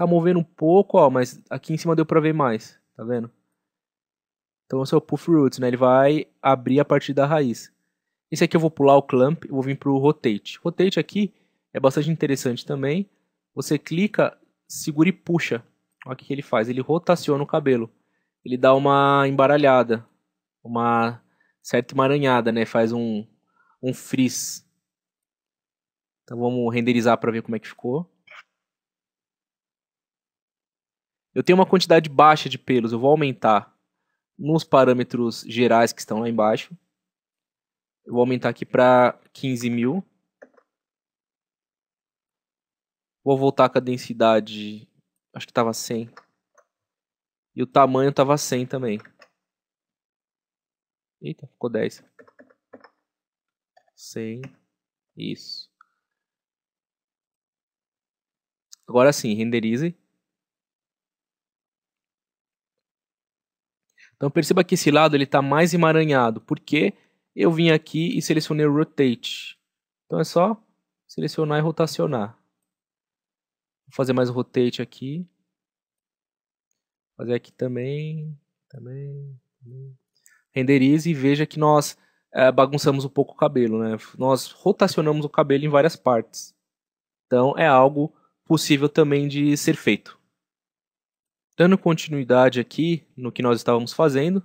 Tá movendo um pouco, ó, mas aqui em cima deu pra ver mais, tá vendo? Então esse é o Puff Roots, né? Ele vai abrir a partir da raiz. Esse aqui eu vou pular o Clamp, e vou vir pro Rotate. Rotate aqui é bastante interessante também. Você clica, segura e puxa. Olha o que ele faz, ele rotaciona o cabelo. Ele dá uma embaralhada, uma certa emaranhada, né? Faz um, um frizz. Então vamos renderizar para ver como é que ficou. Eu tenho uma quantidade baixa de pelos, eu vou aumentar nos parâmetros gerais que estão lá embaixo. Eu vou aumentar aqui para 15 mil. Vou voltar com a densidade, acho que estava 100. E o tamanho estava 100 também. Eita, ficou 10. 100. Isso. Agora sim, renderize. Então perceba que esse lado ele está mais emaranhado, porque eu vim aqui e selecionei o Rotate. Então é só selecionar e rotacionar. Vou fazer mais o Rotate aqui. Fazer aqui também, também, também. Renderize e veja que nós é, bagunçamos um pouco o cabelo. Né? Nós rotacionamos o cabelo em várias partes. Então é algo possível também de ser feito dando continuidade aqui no que nós estávamos fazendo,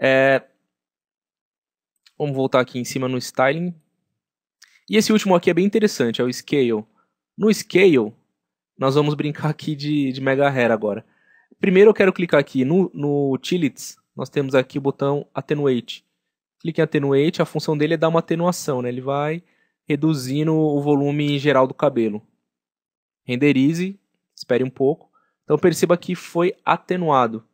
é... vamos voltar aqui em cima no styling. E esse último aqui é bem interessante, é o scale. No scale, nós vamos brincar aqui de, de hair agora. Primeiro eu quero clicar aqui no, no nós temos aqui o botão Attenuate. Clique em Attenuate, a função dele é dar uma atenuação, né? ele vai reduzindo o volume geral do cabelo. Renderize, espere um pouco. Então perceba que foi atenuado.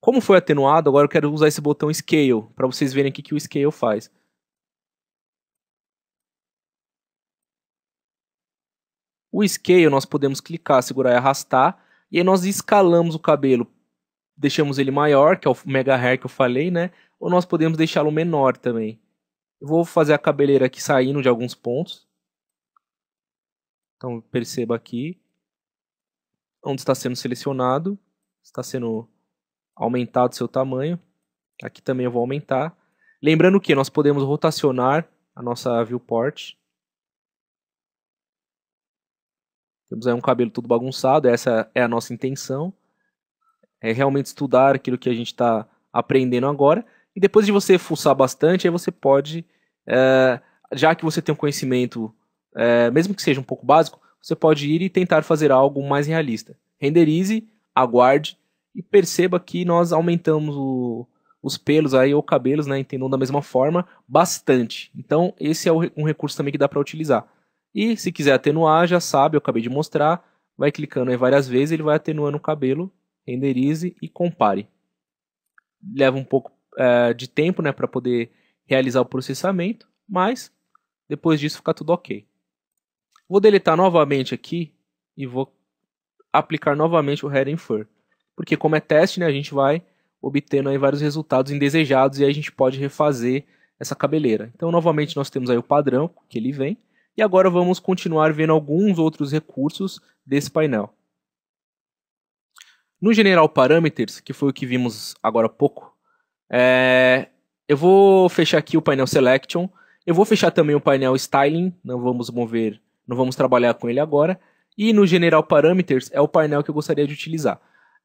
Como foi atenuado, agora eu quero usar esse botão Scale, para vocês verem aqui que o Scale faz. O Scale nós podemos clicar, segurar e arrastar, e aí nós escalamos o cabelo. Deixamos ele maior, que é o Hair que eu falei, né? Ou nós podemos deixá-lo menor também. Eu vou fazer a cabeleira aqui saindo de alguns pontos. Então perceba aqui onde está sendo selecionado, está sendo aumentado seu tamanho. Aqui também eu vou aumentar. Lembrando que nós podemos rotacionar a nossa viewport. Temos aí um cabelo todo bagunçado, essa é a nossa intenção. É realmente estudar aquilo que a gente está aprendendo agora. E depois de você fuçar bastante, aí você pode, é, já que você tem um conhecimento, é, mesmo que seja um pouco básico, você pode ir e tentar fazer algo mais realista. Renderize, aguarde e perceba que nós aumentamos o, os pelos aí ou cabelos, né, entendam da mesma forma, bastante. Então, esse é um recurso também que dá para utilizar. E se quiser atenuar, já sabe, eu acabei de mostrar, vai clicando aí várias vezes, ele vai atenuando o cabelo, renderize e compare. Leva um pouco eh, de tempo né, para poder realizar o processamento, mas depois disso fica tudo ok. Vou deletar novamente aqui e vou aplicar novamente o head infer, porque como é teste, né, a gente vai obtendo aí vários resultados indesejados e a gente pode refazer essa cabeleira. Então, novamente, nós temos aí o padrão que ele vem. E agora vamos continuar vendo alguns outros recursos desse painel. No General Parameters, que foi o que vimos agora há pouco, é, eu vou fechar aqui o painel Selection. Eu vou fechar também o painel Styling. Não vamos mover, não vamos trabalhar com ele agora. E no General Parameters é o painel que eu gostaria de utilizar.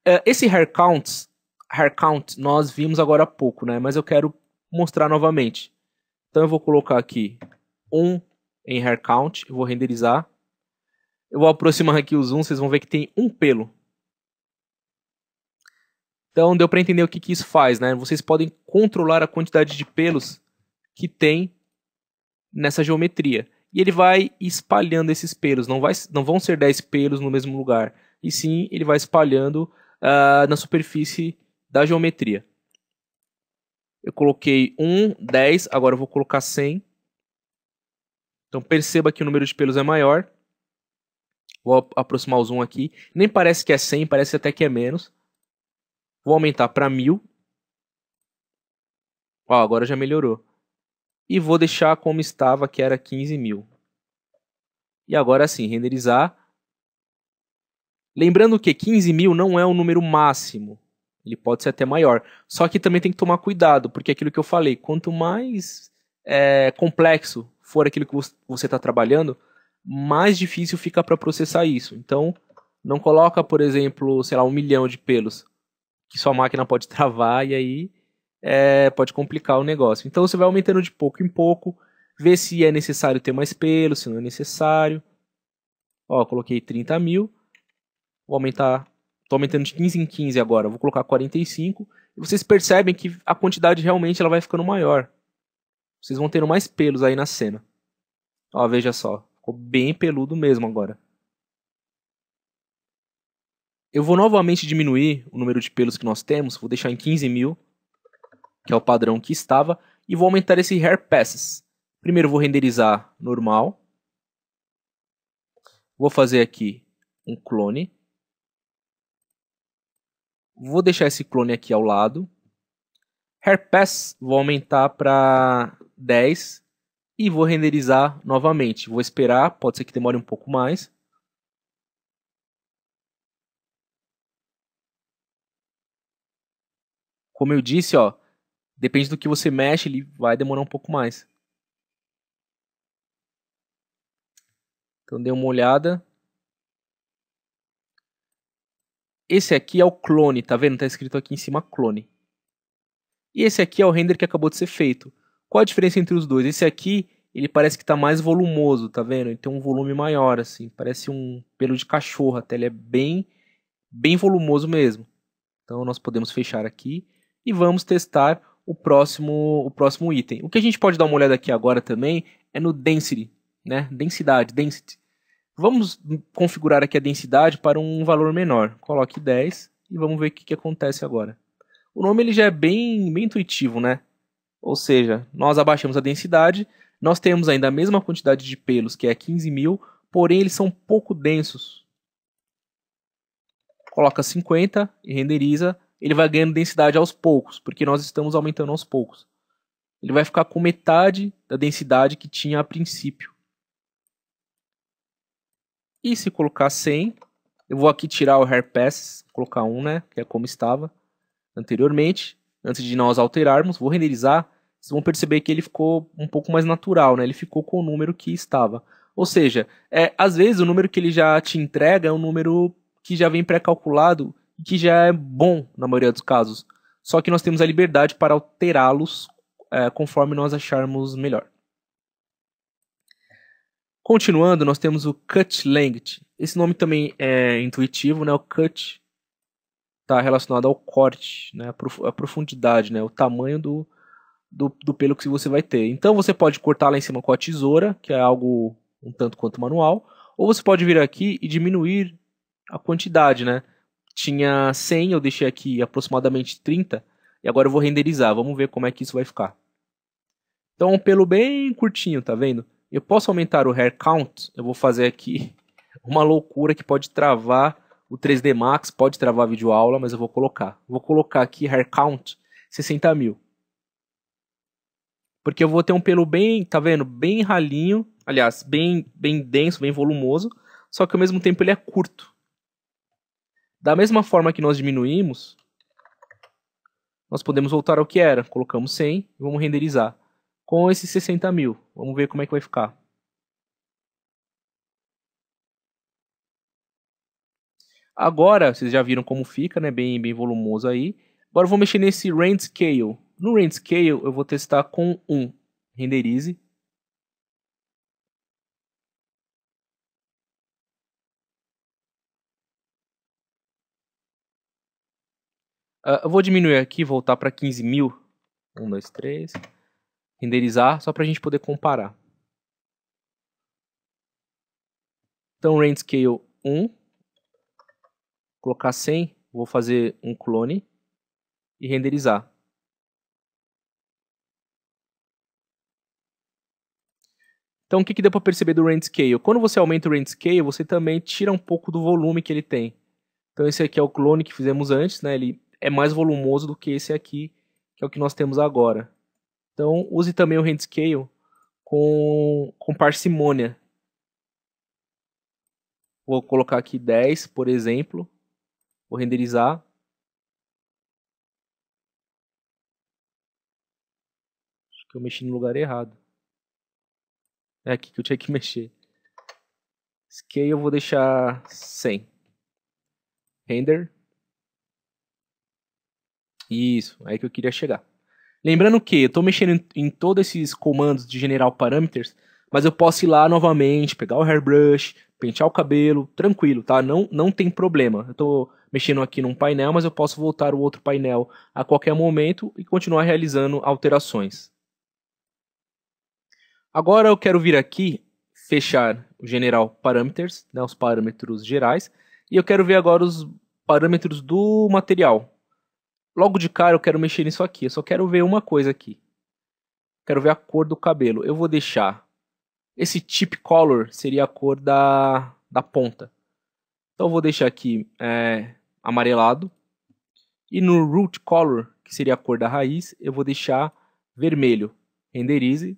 É, esse Hair Count, Hair Count, nós vimos agora há pouco, né? Mas eu quero mostrar novamente. Então eu vou colocar aqui 1 um em Hair Count. Eu vou renderizar. Eu vou aproximar aqui o zoom, vocês vão ver que tem um pelo. Então deu para entender o que, que isso faz, né? Vocês podem controlar a quantidade de pelos que tem nessa geometria. E ele vai espalhando esses pelos, não, vai, não vão ser 10 pelos no mesmo lugar. E sim, ele vai espalhando uh, na superfície da geometria. Eu coloquei 1, 10, agora eu vou colocar 100. Então perceba que o número de pelos é maior. Vou aproximar o zoom aqui. Nem parece que é 100, parece até que é menos. Vou aumentar para 1000. Ó, agora já melhorou. E vou deixar como estava, que era 15000. mil. E agora sim, renderizar. Lembrando que 15000 mil não é o número máximo. Ele pode ser até maior. Só que também tem que tomar cuidado, porque é aquilo que eu falei, quanto mais é, complexo for aquilo que você está trabalhando, mais difícil fica para processar isso. Então, não coloca, por exemplo, sei lá, um milhão de pelos que sua máquina pode travar e aí é, pode complicar o negócio. Então você vai aumentando de pouco em pouco, vê se é necessário ter mais pelo, se não é necessário. Ó, coloquei 30 mil, vou aumentar, estou aumentando de 15 em 15 agora, vou colocar 45. E vocês percebem que a quantidade realmente ela vai ficando maior. Vocês vão tendo mais pelos aí na cena. Ó, veja só, ficou bem peludo mesmo agora. Eu vou novamente diminuir o número de pelos que nós temos, vou deixar em 15 mil, que é o padrão que estava, e vou aumentar esse Hair Passes. Primeiro vou renderizar normal. Vou fazer aqui um clone. Vou deixar esse clone aqui ao lado. Hair Pass vou aumentar para 10 e vou renderizar novamente. Vou esperar, pode ser que demore um pouco mais. Como eu disse, ó, depende do que você mexe, ele vai demorar um pouco mais. Então dê uma olhada. Esse aqui é o clone, tá vendo? Tá escrito aqui em cima clone. E esse aqui é o render que acabou de ser feito. Qual a diferença entre os dois? Esse aqui, ele parece que está mais volumoso, tá vendo? Ele tem um volume maior, assim. Parece um pelo de cachorro até. Ele é bem, bem volumoso mesmo. Então, nós podemos fechar aqui e vamos testar o próximo, o próximo item. O que a gente pode dar uma olhada aqui agora também é no density, né? densidade, density. Vamos configurar aqui a densidade para um valor menor. Coloque 10 e vamos ver o que, que acontece agora. O nome ele já é bem, bem intuitivo, né? Ou seja, nós abaixamos a densidade, nós temos ainda a mesma quantidade de pelos, que é 15 mil, porém eles são pouco densos. Coloca 50 e renderiza, ele vai ganhando densidade aos poucos, porque nós estamos aumentando aos poucos. Ele vai ficar com metade da densidade que tinha a princípio. E se colocar 100, eu vou aqui tirar o hair pass, colocar 1, né, que é como estava anteriormente, antes de nós alterarmos, vou renderizar, vocês vão perceber que ele ficou um pouco mais natural, né? Ele ficou com o número que estava. Ou seja, é, às vezes o número que ele já te entrega é um número que já vem pré-calculado que já é bom na maioria dos casos. Só que nós temos a liberdade para alterá-los é, conforme nós acharmos melhor. Continuando, nós temos o Cut Length. Esse nome também é intuitivo, né? O Cut está relacionado ao corte, né? A profundidade, né? O tamanho do, do, do pelo que você vai ter. Então você pode cortar lá em cima com a tesoura, que é algo um tanto quanto manual, ou você pode vir aqui e diminuir a quantidade, né? tinha 100, eu deixei aqui aproximadamente 30, e agora eu vou renderizar, vamos ver como é que isso vai ficar. Então, pelo bem curtinho, tá vendo? Eu posso aumentar o hair count, eu vou fazer aqui uma loucura que pode travar o 3D Max, pode travar a videoaula, mas eu vou colocar. Vou colocar aqui hair count 60 mil. Porque eu vou ter um pelo bem, tá vendo? Bem ralinho, aliás, bem, bem denso, bem volumoso, só que ao mesmo tempo ele é curto. Da mesma forma que nós diminuímos, nós podemos voltar ao que era. Colocamos 100 e vamos renderizar. Com esses 60 mil, vamos ver como é que vai ficar. Agora, vocês já viram como fica, né? bem, bem volumoso aí. Agora eu vou mexer nesse Rand Scale. No Rand Scale eu vou testar com 1. Renderize. Uh, eu vou diminuir aqui, voltar para 15 mil. 1, 2, 3. Renderizar, só para a gente poder comparar. Então, range Scale 1. Colocar 100. Vou fazer um clone. E renderizar. Então, o que, que deu para perceber do range Scale? Quando você aumenta o range Scale, você também tira um pouco do volume que ele tem. Então, esse aqui é o clone que fizemos antes, né? Ele é mais volumoso do que esse aqui, que é o que nós temos agora. Então use também o Handscale scale com, com parcimônia. Vou colocar aqui 10, por exemplo. Vou renderizar. Acho que eu mexi no lugar errado. É aqui que eu tinha que mexer. Scale eu vou deixar 100. Render. Isso, é que eu queria chegar. Lembrando que eu estou mexendo em, em todos esses comandos de general parameters, mas eu posso ir lá novamente, pegar o hairbrush, pentear o cabelo, tranquilo, tá? Não, não tem problema. Eu estou mexendo aqui num painel, mas eu posso voltar o outro painel a qualquer momento e continuar realizando alterações. Agora eu quero vir aqui, fechar o general parameters, né, os parâmetros gerais, e eu quero ver agora os parâmetros do material. Logo de cara eu quero mexer nisso aqui. Eu só quero ver uma coisa aqui. Quero ver a cor do cabelo. Eu vou deixar. Esse tip color seria a cor da, da ponta. Então eu vou deixar aqui é, amarelado. E no root color, que seria a cor da raiz, eu vou deixar vermelho. Renderize.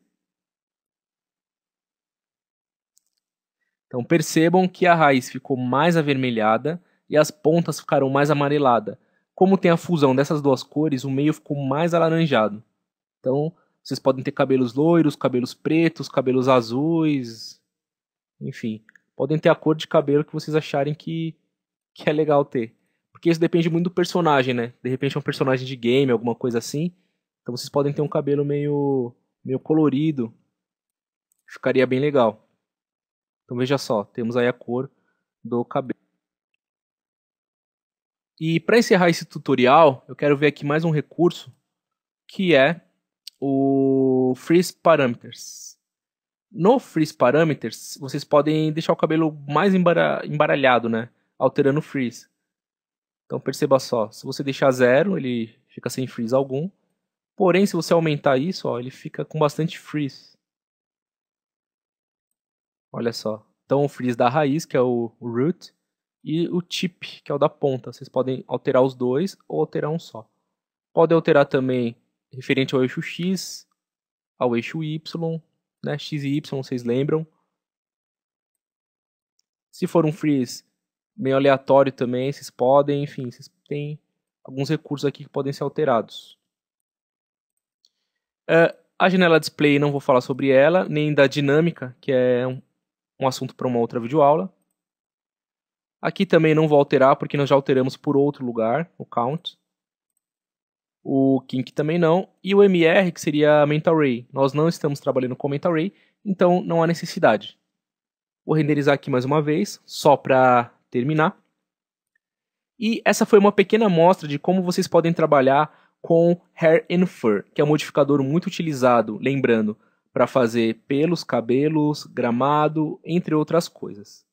Então percebam que a raiz ficou mais avermelhada e as pontas ficaram mais amareladas. Como tem a fusão dessas duas cores, o meio ficou mais alaranjado. Então, vocês podem ter cabelos loiros, cabelos pretos, cabelos azuis, enfim, podem ter a cor de cabelo que vocês acharem que, que é legal ter. Porque isso depende muito do personagem, né? De repente é um personagem de game, alguma coisa assim. Então vocês podem ter um cabelo meio, meio colorido. Ficaria bem legal. Então veja só, temos aí a cor do cabelo. E para encerrar esse tutorial, eu quero ver aqui mais um recurso, que é o Freeze Parameters. No Freeze Parameters, vocês podem deixar o cabelo mais embaralhado, né? Alterando o Freeze. Então perceba só, se você deixar zero, ele fica sem freeze algum. Porém, se você aumentar isso, ó, ele fica com bastante freeze. Olha só. Então o freeze da raiz, que é o, o root, e o tip, que é o da ponta. Vocês podem alterar os dois ou alterar um só. Pode alterar também referente ao eixo X, ao eixo Y, né? X e Y, vocês lembram. Se for um freeze meio aleatório também, vocês podem, enfim, vocês têm alguns recursos aqui que podem ser alterados. É, a janela display, não vou falar sobre ela, nem da dinâmica, que é um, um assunto para uma outra videoaula. Aqui também não vou alterar, porque nós já alteramos por outro lugar, o count. O kink também não. E o mr, que seria a mental ray. Nós não estamos trabalhando com mental ray, então não há necessidade. Vou renderizar aqui mais uma vez, só para terminar. E essa foi uma pequena amostra de como vocês podem trabalhar com hair and fur, que é um modificador muito utilizado, lembrando, para fazer pelos, cabelos, gramado, entre outras coisas.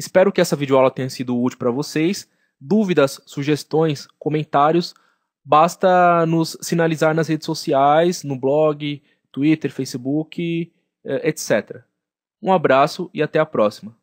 Espero que essa videoaula tenha sido útil para vocês. Dúvidas, sugestões, comentários, basta nos sinalizar nas redes sociais, no blog, Twitter, Facebook, eh, etc. Um abraço e até a próxima.